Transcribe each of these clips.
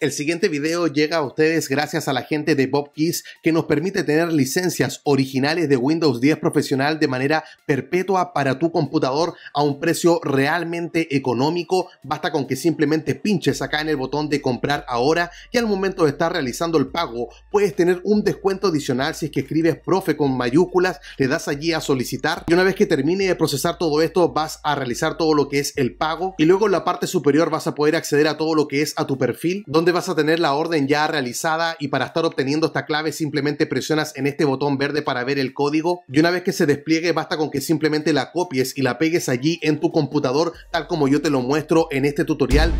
El siguiente video llega a ustedes gracias a la gente de Bob Keys que nos permite tener licencias originales de Windows 10 profesional de manera perpetua para tu computador a un precio realmente económico. Basta con que simplemente pinches acá en el botón de comprar ahora y al momento de estar realizando el pago puedes tener un descuento adicional si es que escribes profe con mayúsculas, le das allí a solicitar y una vez que termine de procesar todo esto vas a realizar todo lo que es el pago y luego en la parte superior vas a poder acceder a todo lo que es a tu perfil donde vas a tener la orden ya realizada y para estar obteniendo esta clave simplemente presionas en este botón verde para ver el código y una vez que se despliegue basta con que simplemente la copies y la pegues allí en tu computador tal como yo te lo muestro en este tutorial.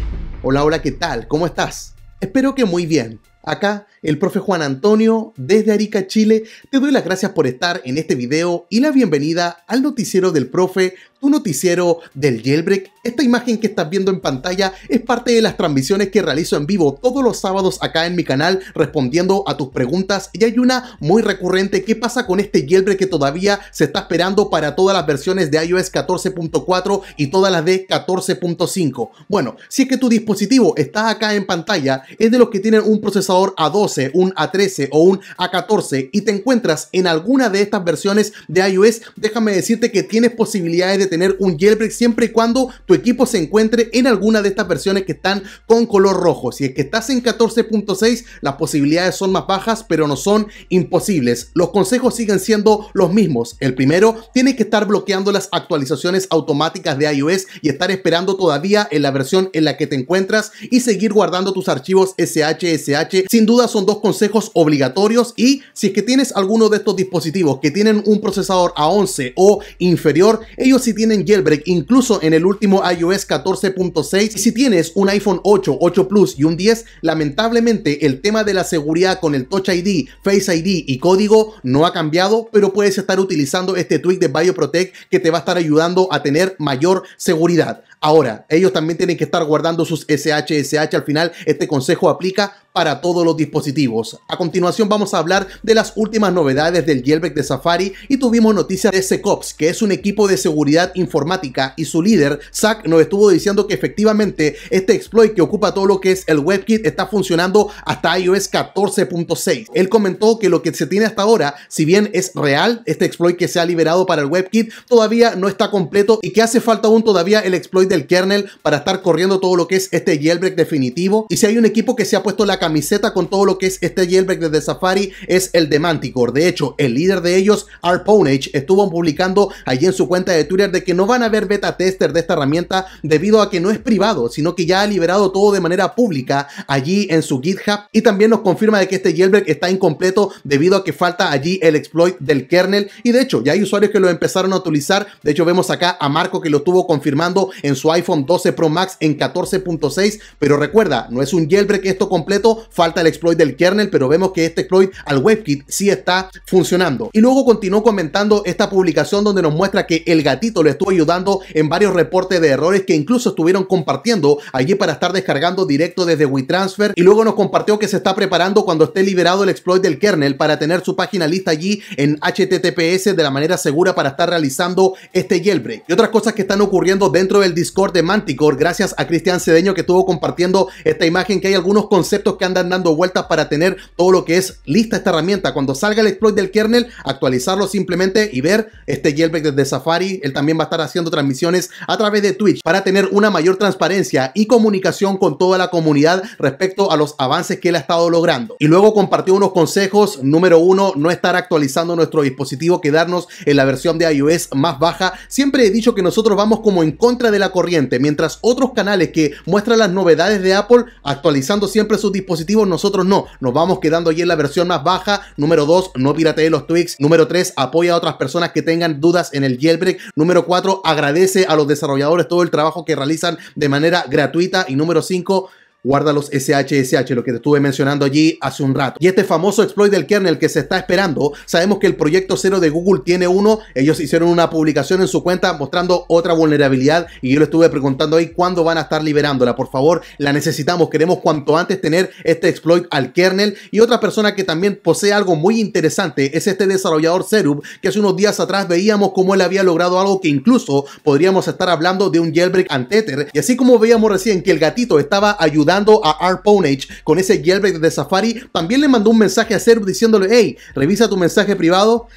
Hola, hola, ¿qué tal? ¿Cómo estás? Espero que muy bien. Acá el profe Juan Antonio desde Arica, Chile. Te doy las gracias por estar en este video y la bienvenida al noticiero del profe, tu noticiero del Jailbreak. Esta imagen que estás viendo en pantalla es parte de las transmisiones que realizo en vivo todos los sábados acá en mi canal respondiendo a tus preguntas y hay una muy recurrente, ¿qué pasa con este Jailbreak que todavía se está esperando para todas las versiones de iOS 14.4 y todas las de 14.5? Bueno, si es que tu dispositivo está acá en pantalla, es de los que tienen un procesador A2 un A13 o un A14 y te encuentras en alguna de estas versiones de iOS, déjame decirte que tienes posibilidades de tener un jailbreak siempre y cuando tu equipo se encuentre en alguna de estas versiones que están con color rojo. Si es que estás en 14.6, las posibilidades son más bajas, pero no son imposibles. Los consejos siguen siendo los mismos. El primero, tienes que estar bloqueando las actualizaciones automáticas de iOS y estar esperando todavía en la versión en la que te encuentras y seguir guardando tus archivos SHSH. Sin duda son son dos consejos obligatorios y si es que tienes alguno de estos dispositivos que tienen un procesador A11 o inferior, ellos sí tienen jailbreak, incluso en el último iOS 14.6. Si tienes un iPhone 8, 8 Plus y un 10, lamentablemente el tema de la seguridad con el Touch ID, Face ID y código no ha cambiado, pero puedes estar utilizando este tweak de BioProtect que te va a estar ayudando a tener mayor seguridad. Ahora, ellos también tienen que estar guardando sus SHSH. Al final, este consejo aplica para todos los dispositivos. A continuación vamos a hablar de las últimas novedades del jailbreak de Safari y tuvimos noticias de SecOps, que es un equipo de seguridad informática y su líder, Zach, nos estuvo diciendo que efectivamente este exploit que ocupa todo lo que es el WebKit está funcionando hasta iOS 14.6. Él comentó que lo que se tiene hasta ahora, si bien es real, este exploit que se ha liberado para el WebKit todavía no está completo y que hace falta aún todavía el exploit del kernel para estar corriendo todo lo que es este jailbreak definitivo. Y si hay un equipo que se ha puesto la camiseta con todo lo que es este jailbreak desde Safari es el de Manticore. De hecho, el líder de ellos, Arponage, estuvo publicando allí en su cuenta de Twitter de que no van a haber beta tester de esta herramienta debido a que no es privado, sino que ya ha liberado todo de manera pública allí en su GitHub y también nos confirma de que este jailbreak está incompleto debido a que falta allí el exploit del kernel y de hecho ya hay usuarios que lo empezaron a utilizar. De hecho, vemos acá a Marco que lo estuvo confirmando en su iPhone 12 Pro Max en 14.6, pero recuerda, no es un jailbreak esto completo falta el exploit del kernel, pero vemos que este exploit al WebKit sí está funcionando. Y luego continuó comentando esta publicación donde nos muestra que el gatito le estuvo ayudando en varios reportes de errores que incluso estuvieron compartiendo allí para estar descargando directo desde WeTransfer. Y luego nos compartió que se está preparando cuando esté liberado el exploit del kernel para tener su página lista allí en HTTPS de la manera segura para estar realizando este jailbreak. Y otras cosas que están ocurriendo dentro del Discord de Manticore, gracias a Cristian Cedeño que estuvo compartiendo esta imagen, que hay algunos conceptos que andan dando vueltas para tener todo lo que es lista esta herramienta. Cuando salga el exploit del kernel, actualizarlo simplemente y ver este jailbreak desde Safari. Él también va a estar haciendo transmisiones a través de Twitch para tener una mayor transparencia y comunicación con toda la comunidad respecto a los avances que él ha estado logrando. Y luego compartió unos consejos. Número uno, no estar actualizando nuestro dispositivo, quedarnos en la versión de iOS más baja. Siempre he dicho que nosotros vamos como en contra de la corriente, mientras otros canales que muestran las novedades de Apple actualizando siempre sus dispositivos positivo, nosotros no. Nos vamos quedando ahí en la versión más baja. Número 2, no piratee los tweaks. Número 3, apoya a otras personas que tengan dudas en el jailbreak. Número 4, agradece a los desarrolladores todo el trabajo que realizan de manera gratuita. Y número 5, guarda los SHSH, lo que te estuve mencionando allí hace un rato. Y este famoso exploit del kernel que se está esperando, sabemos que el proyecto cero de Google tiene uno, ellos hicieron una publicación en su cuenta mostrando otra vulnerabilidad y yo le estuve preguntando ahí cuándo van a estar liberándola, por favor, la necesitamos, queremos cuanto antes tener este exploit al kernel y otra persona que también posee algo muy interesante es este desarrollador Zerub que hace unos días atrás veíamos cómo él había logrado algo que incluso podríamos estar hablando de un jailbreak anteter y así como veíamos recién que el gatito estaba ayudando dando a Arponage con ese jailbreak de Safari, también le mandó un mensaje a Serb diciéndole, hey, revisa tu mensaje privado.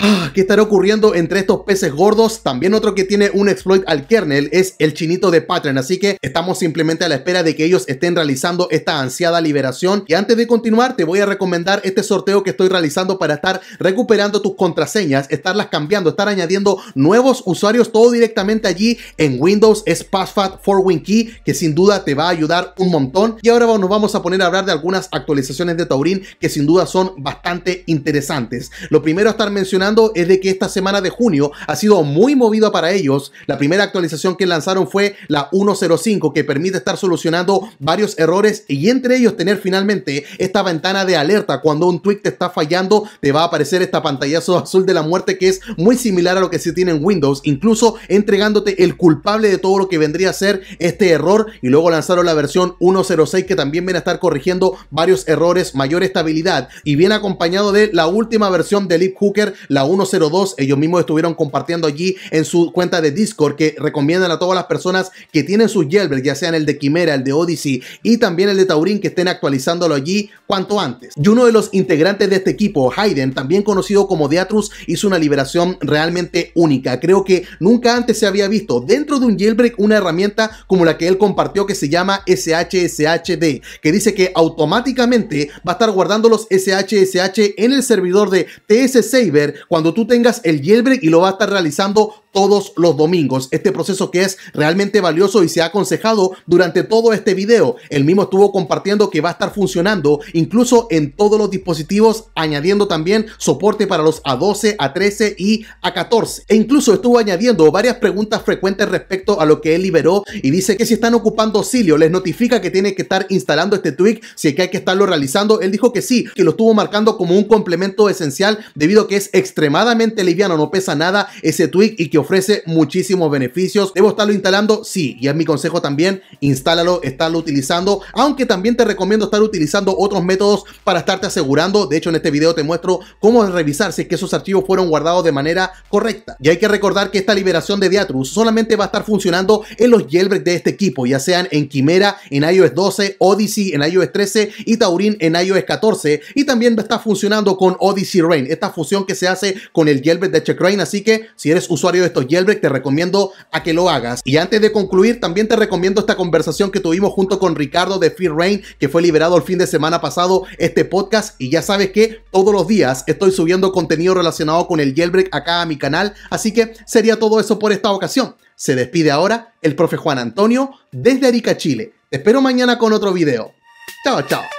Ah, ¿qué estará ocurriendo entre estos peces gordos? También otro que tiene un exploit al kernel es el chinito de Patreon, así que estamos simplemente a la espera de que ellos estén realizando esta ansiada liberación. Y antes de continuar, te voy a recomendar este sorteo que estoy realizando para estar recuperando tus contraseñas, estarlas cambiando, estar añadiendo nuevos usuarios, todo directamente allí en Windows es Passfat 4 winkey que sin duda te va a ayudar un montón. Y ahora nos vamos a poner a hablar de algunas actualizaciones de Taurín que sin duda son bastante interesantes. Lo primero a estar mencionando es de que esta semana de junio ha sido muy movida para ellos. La primera actualización que lanzaron fue la 1.05 que permite estar solucionando varios errores y entre ellos tener finalmente esta ventana de alerta. Cuando un tweet te está fallando te va a aparecer esta pantallazo azul de la muerte que es muy similar a lo que se tiene en Windows, incluso entregándote el culpable de todo lo que vendría a ser este error y luego lanzaron la versión 1.06 que también viene a estar corrigiendo varios errores, mayor estabilidad y viene acompañado de la última versión de hooker la 102, ellos mismos estuvieron compartiendo allí en su cuenta de Discord que recomiendan a todas las personas que tienen sus jailbreak, ya sean el de Quimera, el de Odyssey y también el de Taurin, que estén actualizándolo allí cuanto antes. Y uno de los integrantes de este equipo, Hayden, también conocido como Deatrus, hizo una liberación realmente única. Creo que nunca antes se había visto dentro de un jailbreak una herramienta como la que él compartió que se llama SHSHD, que dice que automáticamente va a estar guardando los SHSH en el servidor de TS Saber cuando tú tengas el jailbreak y lo va a estar realizando todos los domingos. Este proceso que es realmente valioso y se ha aconsejado durante todo este video. El mismo estuvo compartiendo que va a estar funcionando incluso en todos los dispositivos, añadiendo también soporte para los A12, A13 y A14. E incluso estuvo añadiendo varias preguntas frecuentes respecto a lo que él liberó y dice que si están ocupando Cilio, les notifica que tiene que estar instalando este tweak, si es que hay que estarlo realizando. Él dijo que sí, que lo estuvo marcando como un complemento esencial debido a que es extremadamente extremadamente liviano, no pesa nada ese tweak y que ofrece muchísimos beneficios. ¿Debo estarlo instalando? Sí, y es mi consejo también, instálalo, estarlo utilizando, aunque también te recomiendo estar utilizando otros métodos para estarte asegurando. De hecho, en este video te muestro cómo revisar si es que esos archivos fueron guardados de manera correcta. Y hay que recordar que esta liberación de diatrus solamente va a estar funcionando en los jailbreak de este equipo, ya sean en Quimera, en iOS 12, Odyssey en iOS 13 y Taurin en iOS 14. Y también está funcionando con Odyssey Rain, esta fusión que se hace con el jailbreak de Rain, así que si eres usuario de estos jailbreak te recomiendo a que lo hagas. Y antes de concluir, también te recomiendo esta conversación que tuvimos junto con Ricardo de Fear Rain, que fue liberado el fin de semana pasado este podcast y ya sabes que todos los días estoy subiendo contenido relacionado con el jailbreak acá a mi canal, así que sería todo eso por esta ocasión. Se despide ahora el profe Juan Antonio desde Arica, Chile. Te espero mañana con otro video. Chao, chao.